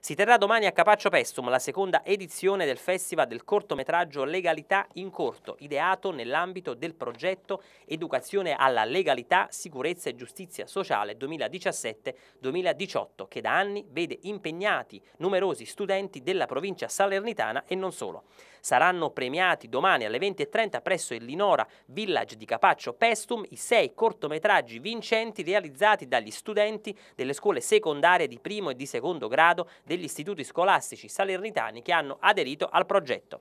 Si terrà domani a Capaccio Pestum la seconda edizione del Festival del cortometraggio Legalità in Corto, ideato nell'ambito del progetto Educazione alla legalità, sicurezza e giustizia sociale 2017-2018, che da anni vede impegnati numerosi studenti della provincia salernitana e non solo. Saranno premiati domani alle 20.30 presso il Linora Village di Capaccio Pestum i sei cortometraggi vincenti realizzati dagli studenti delle scuole secondarie di primo e di secondo grado degli istituti scolastici salernitani che hanno aderito al progetto.